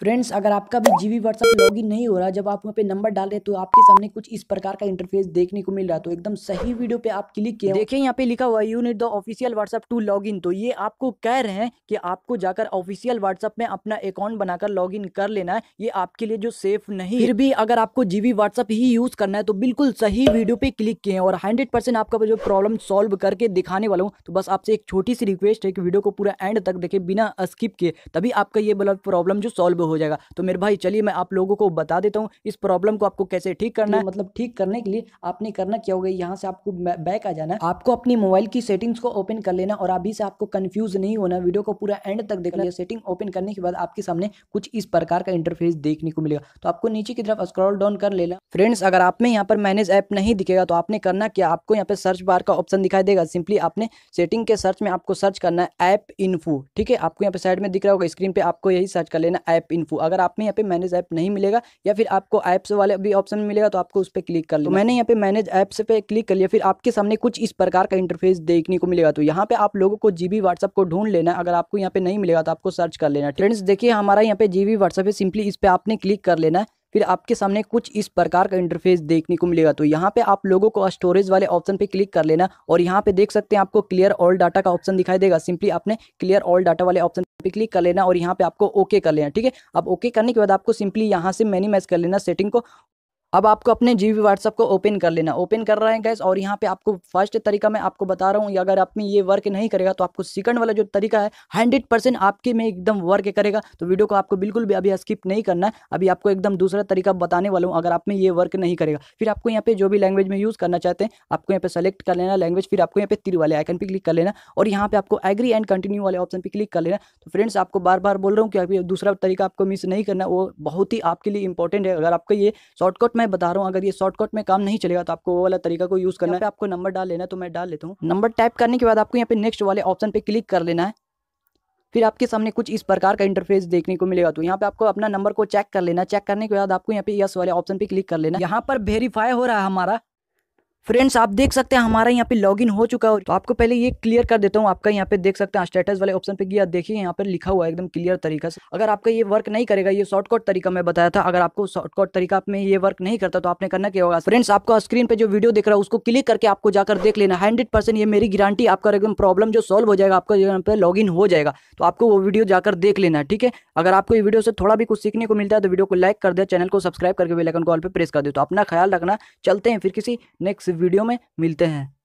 friends अगर आपका भी जीवी व्हाट्सएप व्हाट्सअप लॉगिन नहीं हो रहा जब आप वहाँ पे नंबर डाल रहे तो आपके सामने कुछ इस प्रकार का इंटरफेस देखने को मिल रहा तो एकदम सही वीडियो पे आप क्लिक किया देखिए यहाँ पे लिखा हुआ you need the official WhatsApp to login तो ये आपको कह रहे हैं कि आपको जाकर ऑफिशियल व्हाट्सअप में अपना अकाउंट बनाकर लॉग कर लेना है ये आपके लिए जो सेफ नहीं फिर भी अगर आपको जीवी व्हाट्सअप ही यूज करना है तो बिल्कुल सही वीडियो पे क्लिक किए और हंड्रेड आपका जो प्रॉब्लम सोल्व करके दिखाने वाला हूँ तो बस आपसे एक छोटी सी रिक्वेस्ट है कि वीडियो को पूरा एंड तक देखे बिना स्किप किए तभी आपका ये प्रॉब्लम जो सॉल्व हो जाएगा तो मेरे भाई चलिए मैं आप लोगों को बता देता हूँ इस प्रॉब्लम को आपको कैसे ठीक करना है मतलब ठीक करने के लिए आपने करना क्या होगा यहाँ से आपको बैक आ जाना है आपको अपनी मोबाइल की सेटिंग्स को ओपन कर लेना और अभी से आपको कन्फ्यूज नहीं होना वीडियो को पूरा एंड तक देख है सेटिंग ओपन करने के बाद आपके सामने कुछ इस प्रकार का इंटरफेस देखने को मिलेगा तो आपको नीचे की तरफ स्क्रॉल डाउन कर लेना फ्रेंड्स अगर आप में यहाँ पर मैनेज ऐप नहीं दिखेगा तो आपने करना क्या आपको यहाँ पे सर्च बार का ऑप्शन दिखाई देगा सिंपली आपने सेटिंग के सर्च में आपको सर्च करना है ऐप इन्फू ठीक है आपको यहाँ पे साइड में दिख रहा होगा स्क्रीन पे आपको यही सर्च कर लेना ऐप इन्फो अगर आपने यहाँ पे मैनेज ऐप नहीं मिलेगा या फिर आपको ऐप्स वाले भी ऑप्शन मिलेगा तो आपको उस पर क्लिक कर लो तो मैंने यहाँ पे मैनेज ऐप्स पे क्लिक कर लिया फिर आपके सामने कुछ इस प्रकार का इंटरफेस देखने को मिलेगा तो यहाँ पे आप लोगों को जीबी व्हाट्सअप को ढूंढ लेना अगर आपको यहाँ पे नहीं मिलेगा तो आपको सर्च कर लेना फ्रेंड्स देखिए हमारा यहाँ पे जीबी व्हाट्सअप है सिंपली इस पर आपने क्लिक कर लेना है फिर आपके सामने कुछ इस प्रकार का इंटरफेस देखने को मिलेगा तो यहाँ पे आप लोगों को स्टोरेज वाले ऑप्शन पे क्लिक कर लेना और यहाँ पे देख सकते हैं आपको क्लियर ऑल डाटा का ऑप्शन दिखाई देगा सिंपली आपने क्लियर ऑल डाटा वाले ऑप्शन पे क्लिक कर लेना और यहाँ पे आपको ओके कर लेना ठीक है अब ओके करने के बाद आपको सिंपली यहाँ से मैनी कर लेना सेटिंग को अब आपको अपने जी बी व्हाट्सअप को ओपन कर लेना ओपन कर रहे हैं गैस और यहाँ पे आपको फर्स्ट तरीका मैं आपको बता रहा हूँ अगर आप में ये वर्क नहीं करेगा तो आपको सेकंड वाला जो तरीका है हंड्रेड परसेंट आपके में एकदम वर्क करेगा तो वीडियो को आपको बिल्कुल भी अभी स्किप नहीं करना है अभी आपको एकदम दूसरा तरीका बताने वाला हूँ अगर आप में ये वर्क नहीं करेगा फिर आपको यहाँ पे जो भी लैंग्वेज में यूज़ करना चाहते हैं आपको यहाँ पे सेलेक्ट कर लेना लैंग्वेज फिर आपको यहाँ पे तिर वाले आइकन पर क्लिक कर लेना और यहाँ पे आपको एग्री एंड कंटिन्यू वाले ऑप्शन पर क्लिक कर लेना तो फ्रेंड्स आपको बार बार बोल रहा हूँ कि अभी दूसरा तरीका आपको मिस नहीं करना वो बहुत ही आपके लिए इंपॉर्टेंट है अगर आपको ये शॉर्टकट मैं बता रहा हूँ अगर ये शॉर्टकट में काम नहीं चलेगा तो आपको वो वाला तरीका को यूज़ करना है आपको नंबर डाल लेना तो मैं डाल लेता हूँ नंबर टाइप करने के बाद आपको यहाँ पे नेक्स्ट वाले ऑप्शन पे क्लिक कर लेना है फिर आपके सामने कुछ इस प्रकार का इंटरफेस देखने को मिलेगा तो यहाँ पे आपको अपना नंबर को चेक कर लेना चेक करने के बाद आपको यहाँ पे यस वाले ऑप्शन पे क्लिक कर लेना यहाँ पर वेरीफाई हो रहा है हमारा फ्रेंड्स आप देख सकते हैं हमारा यहाँ पे लॉगिन हो चुका है तो आपको पहले ये क्लियर कर देता हूँ आपका यहाँ पे देख सकते हैं स्टेटस वाले ऑप्शन पे गया देखिए यहाँ पर लिखा हुआ है एकदम क्लियर तरीका से अगर आपका ये वर्क नहीं करेगा ये शॉर्टकट तरीका मैं बताया था अगर आपको शॉर्टकट तरीका में ये वर्क नहीं करता तो आपने करना क्या होगा फ्रेंड्स आपको स्क्रीन पर जो वीडियो देख रहा है उसको क्लिक करके आपको जाकर देख लेना हंड्रेड ये मेरी गारंटी आपका एकदम प्रॉब्लम जो सॉल्व हो जाएगा आपका यहाँ पर लॉग हो जाएगा तो आपको वो वीडियो जाकर देख लेना ठीक है अगर आपको ये वीडियो से थोड़ा भी कुछ सीखने को मिलता है तो वीडियो को लाइक कर दे चैनल को सब्सक्राइब करके बेलाइकन कॉल पर प्रेस कर दे तो अपना ख्याल रखना चलते हैं फिर किसी नेक्स्ट वीडियो में मिलते हैं